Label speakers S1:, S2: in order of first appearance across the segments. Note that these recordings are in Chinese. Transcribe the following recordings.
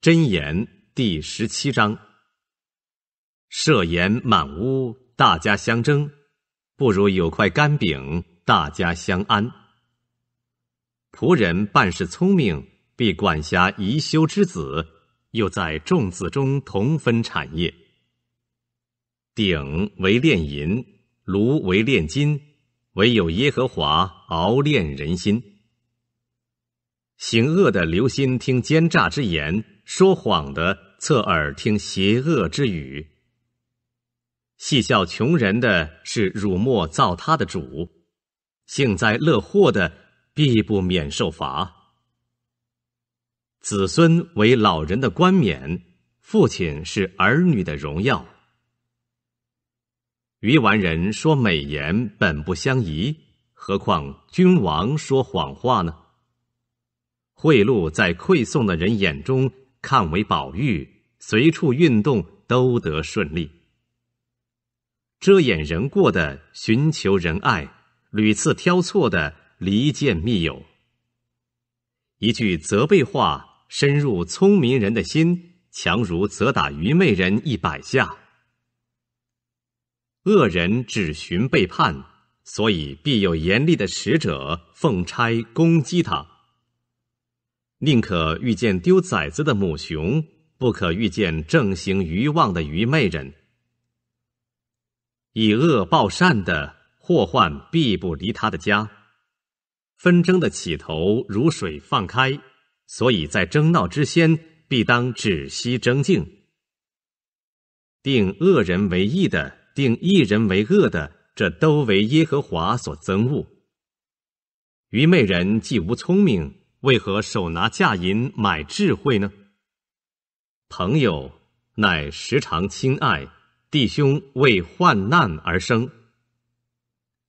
S1: 箴言第十七章：设盐满屋，大家相争；不如有块干饼，大家相安。仆人办事聪明，必管辖宜修之子，又在众子中同分产业。鼎为炼银，炉为炼金，唯有耶和华熬炼人心。行恶的留心听奸诈之言，说谎的侧耳听邪恶之语。戏笑穷人的是辱没造他的主，幸灾乐祸的必不免受罚。子孙为老人的冠冕，父亲是儿女的荣耀。愚顽人说美言本不相宜，何况君王说谎话呢？贿赂在馈送的人眼中看为宝玉，随处运动都得顺利。遮掩人过的，寻求人爱，屡次挑错的，离间密友。一句责备话深入聪明人的心，强如责打愚昧人一百下。恶人只寻背叛，所以必有严厉的使者奉差攻击他。宁可遇见丢崽子的母熊，不可遇见正行愚妄的愚昧人。以恶报善的祸患必不离他的家。纷争的起头如水放开，所以在争闹之先，必当止息争竞。定恶人为义的，定一人为恶的，这都为耶和华所憎恶。愚昧人既无聪明。为何手拿价银买智慧呢？朋友乃时常亲爱，弟兄为患难而生。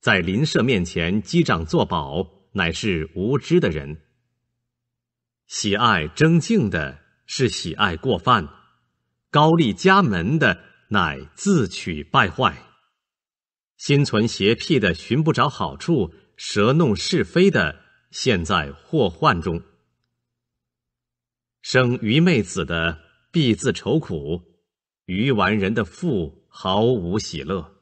S1: 在邻舍面前击掌作保，乃是无知的人。喜爱争竞的是喜爱过犯，高立家门的乃自取败坏，心存邪僻的寻不着好处，舌弄是非的。现在祸患中，生愚昧子的必自愁苦，愚顽人的父毫无喜乐。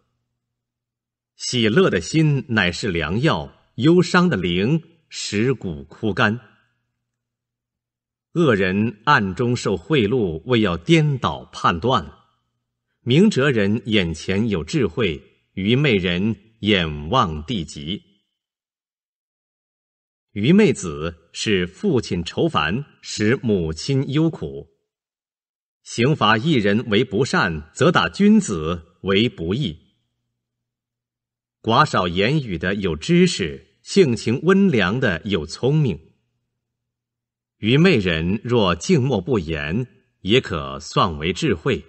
S1: 喜乐的心乃是良药，忧伤的灵使骨枯干。恶人暗中受贿赂，为要颠倒判断。明哲人眼前有智慧，愚昧人眼望地极。愚昧子使父亲愁烦，使母亲忧苦。刑罚一人为不善，则打君子为不义。寡少言语的有知识，性情温良的有聪明。愚昧人若静默不言，也可算为智慧；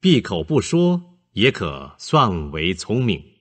S1: 闭口不说，也可算为聪明。